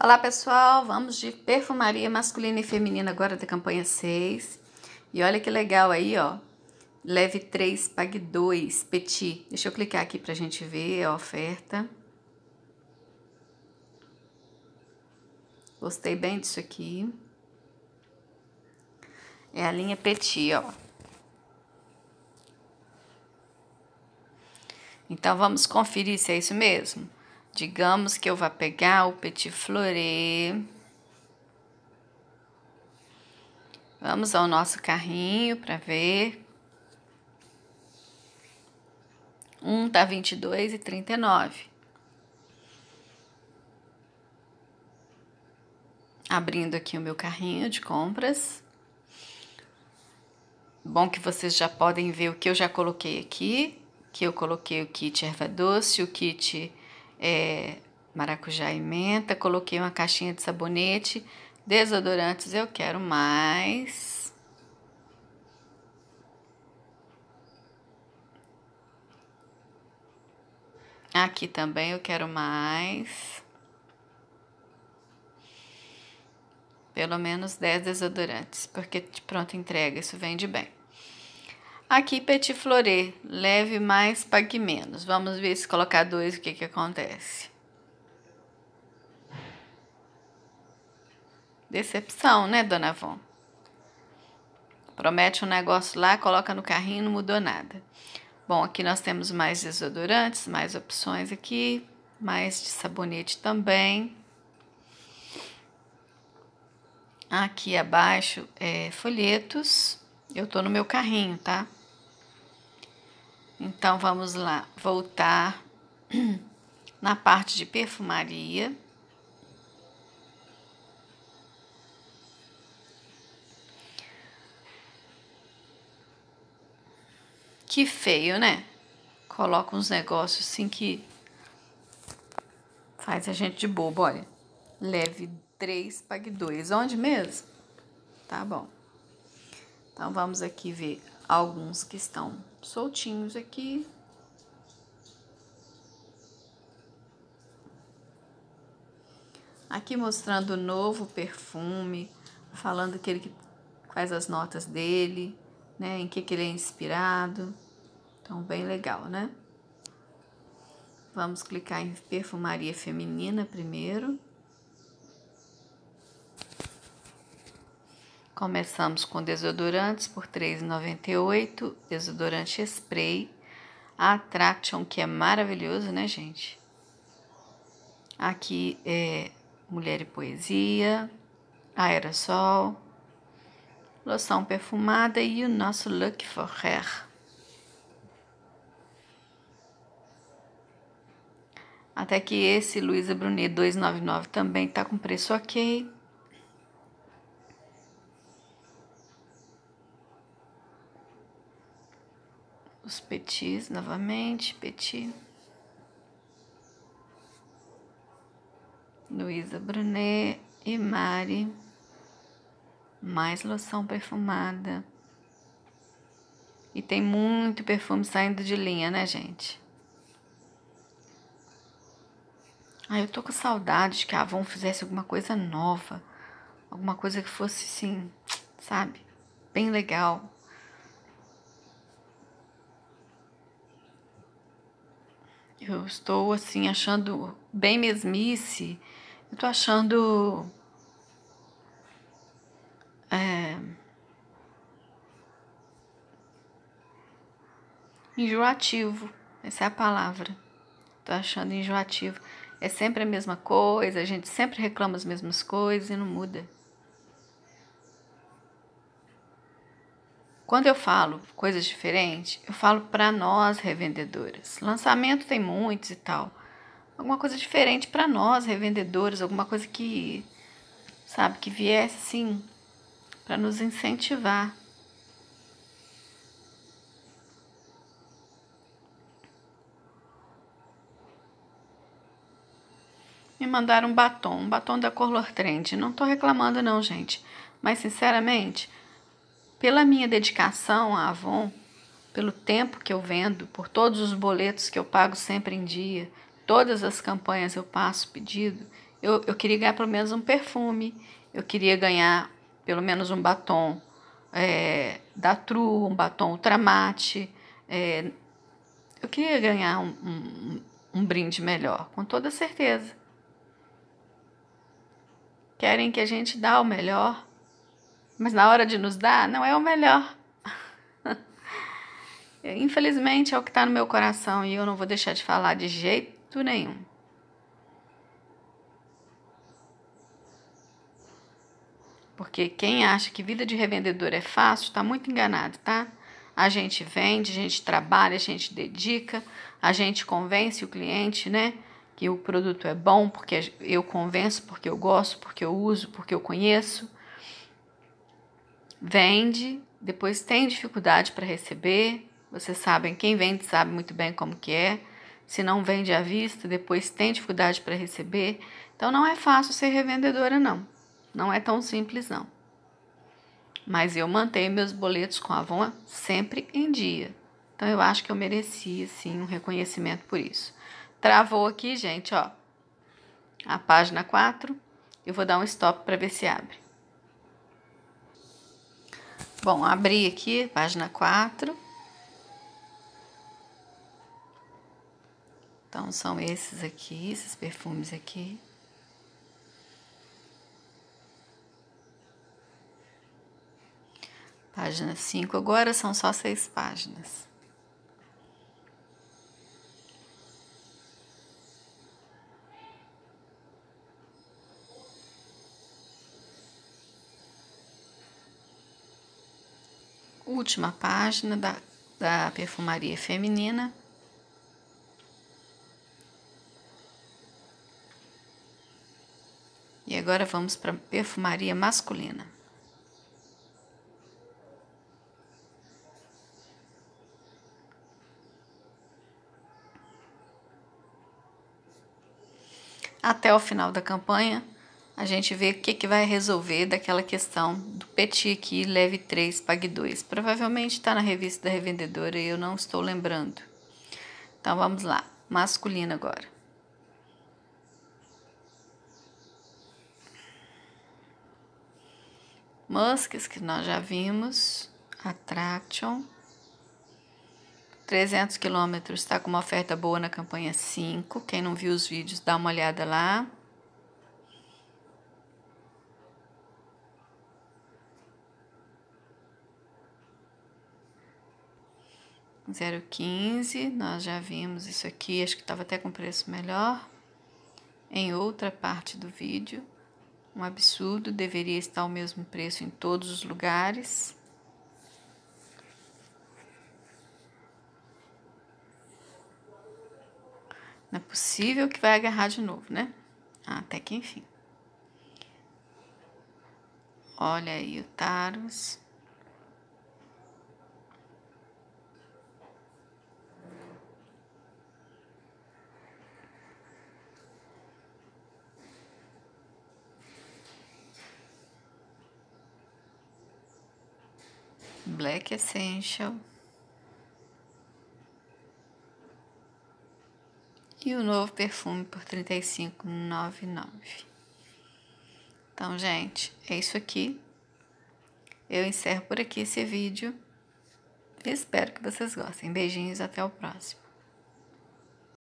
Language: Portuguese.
Olá pessoal, vamos de perfumaria masculina e feminina agora da campanha 6. E olha que legal aí, ó. Leve 3, pague 2, petit. Deixa eu clicar aqui pra gente ver a oferta. Gostei bem disso aqui. É a linha petit, ó. Então vamos conferir se é isso mesmo. Digamos que eu vá pegar o petit florê. Vamos ao nosso carrinho para ver. Um tá vinte e dois e trinta e nove. Abrindo aqui o meu carrinho de compras. Bom que vocês já podem ver o que eu já coloquei aqui, que eu coloquei o kit erva doce, o kit é, maracujá e menta, coloquei uma caixinha de sabonete, desodorantes eu quero mais. Aqui também eu quero mais. Pelo menos 10 desodorantes, porque de pronto entrega, isso vende bem. Aqui petit florê, leve mais, pague menos. Vamos ver se colocar dois, o que que acontece. Decepção, né, dona Avon? Promete um negócio lá, coloca no carrinho, não mudou nada. Bom, aqui nós temos mais desodorantes, mais opções aqui, mais de sabonete também. Aqui abaixo é folhetos. Eu tô no meu carrinho, tá? Então vamos lá, voltar na parte de perfumaria. Que feio, né? Coloca uns negócios assim que faz a gente de bobo, olha. Leve três, pague dois. Onde mesmo? Tá bom. Então vamos aqui ver alguns que estão soltinhos aqui. Aqui mostrando o novo perfume, falando que ele faz as notas dele, né? Em que, que ele é inspirado. Então, bem legal, né? Vamos clicar em perfumaria feminina primeiro. Começamos com desodorantes por R$ 3,98, desodorante spray, a Attraction, que é maravilhoso, né, gente? Aqui é Mulher e Poesia, Aerosol, loção perfumada e o nosso Look for Hair. Até que esse Luiza Brunet 299 também tá com preço ok. os petis novamente, petit. Luísa Brunet e Mari. Mais loção perfumada. E tem muito perfume saindo de linha, né, gente? Ai, eu tô com saudade que a Avon fizesse alguma coisa nova. Alguma coisa que fosse, assim, sabe? Bem legal. Eu estou assim achando bem mesmice. Eu estou achando é, enjoativo. Essa é a palavra. Estou achando enjoativo. É sempre a mesma coisa, a gente sempre reclama as mesmas coisas e não muda. Quando eu falo coisas diferentes, eu falo para nós revendedoras. Lançamento tem muitos e tal. Alguma coisa diferente para nós revendedoras, alguma coisa que, sabe, que viesse assim para nos incentivar. me mandaram um batom, um batom da Color Trend. Não tô reclamando não, gente. Mas sinceramente, pela minha dedicação à Avon, pelo tempo que eu vendo, por todos os boletos que eu pago sempre em dia, todas as campanhas eu passo pedido, eu, eu queria ganhar pelo menos um perfume, eu queria ganhar pelo menos um batom é, da Tru, um batom Ultramate. É, eu queria ganhar um, um, um brinde melhor, com toda certeza. Querem que a gente dá o melhor mas na hora de nos dar, não é o melhor. Infelizmente é o que está no meu coração e eu não vou deixar de falar de jeito nenhum. Porque quem acha que vida de revendedor é fácil está muito enganado, tá? A gente vende, a gente trabalha, a gente dedica, a gente convence o cliente, né? Que o produto é bom, porque eu convenço, porque eu gosto, porque eu uso, porque eu conheço vende, depois tem dificuldade para receber. Vocês sabem, quem vende sabe muito bem como que é. Se não vende à vista, depois tem dificuldade para receber. Então não é fácil ser revendedora não. Não é tão simples não. Mas eu mantenho meus boletos com a Avon sempre em dia. Então eu acho que eu merecia sim um reconhecimento por isso. Travou aqui, gente, ó. A página 4, eu vou dar um stop para ver se abre. Bom, abri aqui, página 4. Então, são esses aqui, esses perfumes aqui. Página 5. Agora são só seis páginas. Última página da, da perfumaria feminina. E agora vamos para perfumaria masculina. Até o final da campanha, a gente vê o que, que vai resolver daquela questão do petit aqui, leve 3, pague 2. Provavelmente está na revista da revendedora e eu não estou lembrando. Então vamos lá, masculino agora. Musks, que nós já vimos, Attraction. 300 quilômetros está com uma oferta boa na campanha 5. Quem não viu os vídeos, dá uma olhada lá. 0,15, nós já vimos isso aqui, acho que estava até com preço melhor. Em outra parte do vídeo, um absurdo, deveria estar o mesmo preço em todos os lugares. Não é possível que vai agarrar de novo, né? Ah, até que enfim. Olha aí o Taros. Black Essential. E o novo perfume por R$ 35,99. Então, gente, é isso aqui. Eu encerro por aqui esse vídeo. Espero que vocês gostem. Beijinhos, até o próximo.